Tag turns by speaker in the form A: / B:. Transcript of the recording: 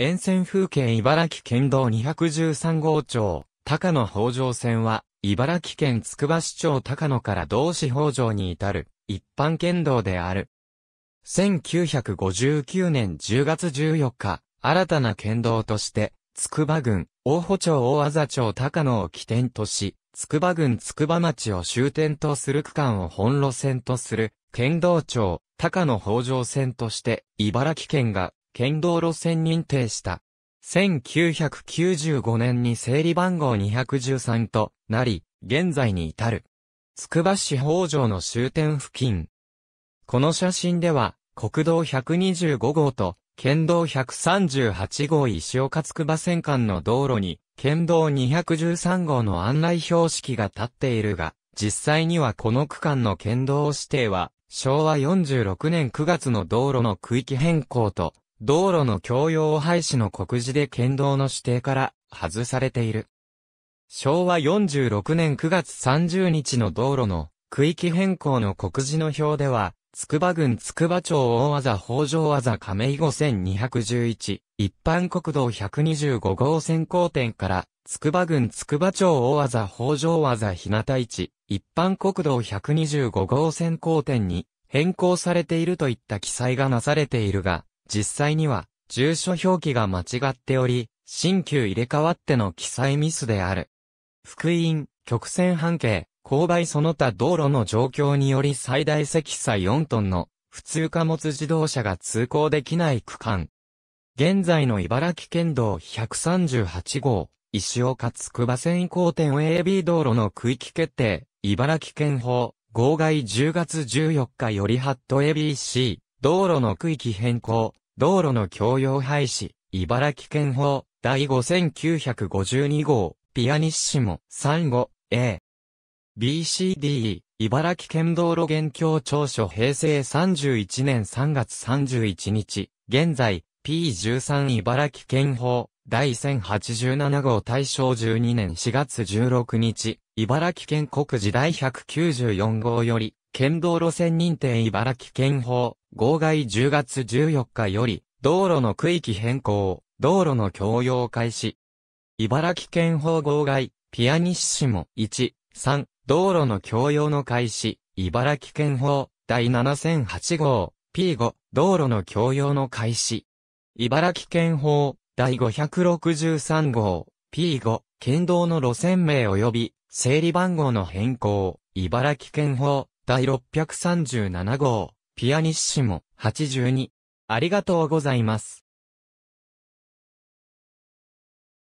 A: 沿線風景茨城県道213号町、高野北条線は、茨城県つくば市町高野から同市北条に至る、一般県道である。1959年10月14日、新たな県道として、つくば郡、大保町大麻町高野を起点とし、つくば郡つくば町を終点とする区間を本路線とする、県道町、高野北条線として、茨城県が県道路線認定した。1995年に整理番号213となり、現在に至る。つくば市北条の終点付近。この写真では、国道125号と、県道138号石岡つくば線間の道路に、県道213号の案内標識が立っているが、実際にはこの区間の県道指定は、昭和46年9月の道路の区域変更と道路の共用廃止の告示で県道の指定から外されている。昭和46年9月30日の道路の区域変更の告示の表では、筑波郡筑波町大技北条技亀井5211、一般国道125号線交点から、筑波郡筑波町大技北条技日向市、一般国道125号線交点に変更されているといった記載がなされているが、実際には、住所表記が間違っており、新旧入れ替わっての記載ミスである。福音、曲線半径、勾配その他道路の状況により最大積載4トンの普通貨物自動車が通行できない区間。現在の茨城県道138号、石岡つくば線移行点 AB 道路の区域決定、茨城県法、号外10月14日よりハット ABC、道路の区域変更、道路の共用廃止、茨城県法、第5952号、ピアニッシモ、3号、A。BCDE、茨城県道路現況調書平成31年3月31日、現在、P13 茨城県法、第1087号大正12年4月16日、茨城県国時第194号より、県道路線認定茨城県法、号外10月14日より、道路の区域変更、道路の共用開始。茨城県法号外、ピアニッシモ1、3、道路の共用の開始、茨城県法、第7008号、P5、道路の共用の開始。茨城県法、第563号、P5、県道の路線名及び、整理番号の変更、茨城県法、第637号、ピアニッシモ、82。ありがとうございます。